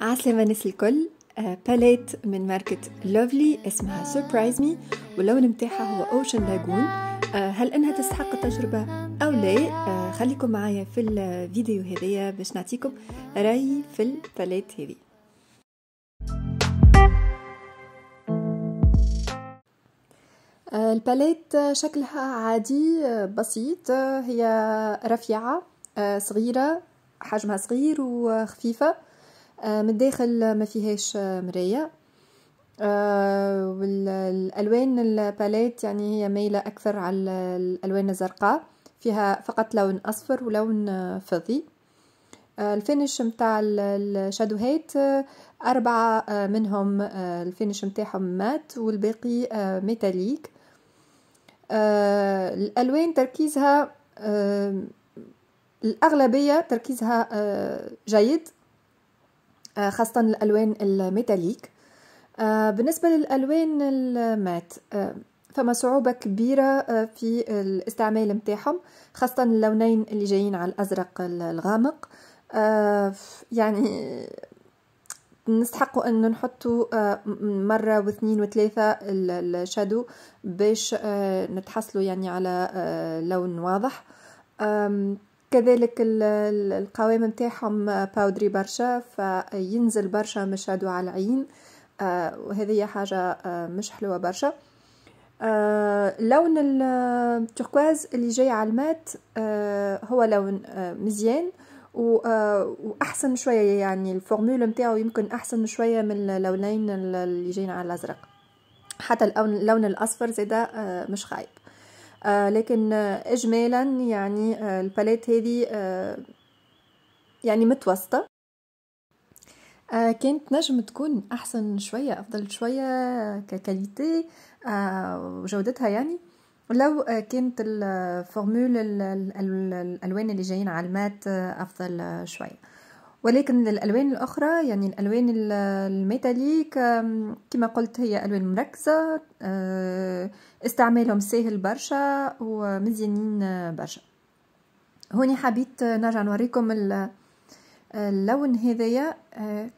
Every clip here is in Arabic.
عسلامة الناس الكل باليت آه، من ماركة لوفلي اسمها سربرايز مي واللون متاعها هو اوشن آه، لاجون هل انها تستحق التجربة او لا آه، خليكم معايا في الفيديو هذايا باش نعطيكم رايي في الباليت هذي الباليت شكلها عادي بسيط هي رفيعة صغيرة حجمها صغير وخفيفة آه، من الداخل ما فيهاش آه، مراية آه، والالوان الباليت يعني هي مايله اكثر على الالوان الزرقاء فيها فقط لون اصفر ولون فضي الفينش متاع الشادوهات أربعة منهم الفينش متاعهم مات والباقي ميتاليك الألوان تركيزها الأغلبية تركيزها جيد آه، خاصة الألوان الميتاليك آه، بالنسبة للألوان المات آه، فما صعوبة كبيرة في الاستعمال متاعهم خاصة اللونين اللي جايين على الأزرق الغامق يعني نستحقوا أن نحطوا مرة واثنين وثلاثة الشادو باش نتحصلوا يعني على لون واضح كذلك القوام نتاعهم باودري برشا فينزل برشا مشادو على العين آه، وهذه هي حاجة آه، مش حلوة برشا آه، لون التركواز اللي جاي على المات هو لون مزيان واحسن شويه يعني الفورمول نتاعو يمكن احسن شويه من اللونين اللي جايين على الازرق حتى اللون الاصفر زيدا مش خايب آه، لكن اجمالا يعني آه، الباليت هذه آه، يعني متوسطه كانت نجم تكون احسن شويه افضل شويه ككاليتي وجودتها يعني لو كانت الفورمول الالوان اللي جايين على المات افضل شويه ولكن الالوان الاخرى يعني الالوان الميتاليك كما قلت هي الوان مركزه استعمالهم سهل برشا ومزيانين برشا هوني حبيت نرجع نوريكم اللون هذايا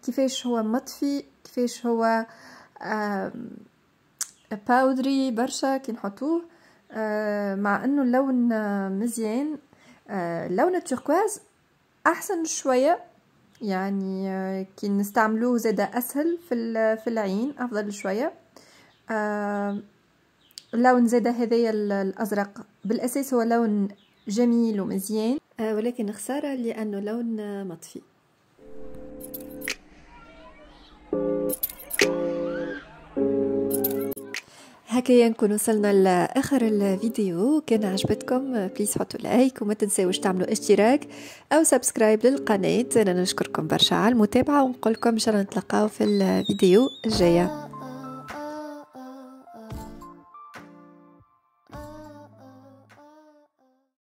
كيفاش هو مطفي كيفاش هو باودري برشا كي نحطوه مع انه اللون مزيان اللون التركواز احسن شويه يعني كي نستعملوه زادا اسهل في في العين افضل شويه اللون زادا هذايا الازرق بالاساس هو لون جميل ومزيان آه، ولكن خساره لانه لون آه، مطفي هكايا نكون وصلنا لاخر الفيديو كان عجبتكم بليز حطوا لايك وما تنساوش تعملوا اشتراك او سبسكرايب للقناه انا نشكركم برشا على المتابعه ونقول لكم ان شاء الله نتلاقاو في الفيديو الجايه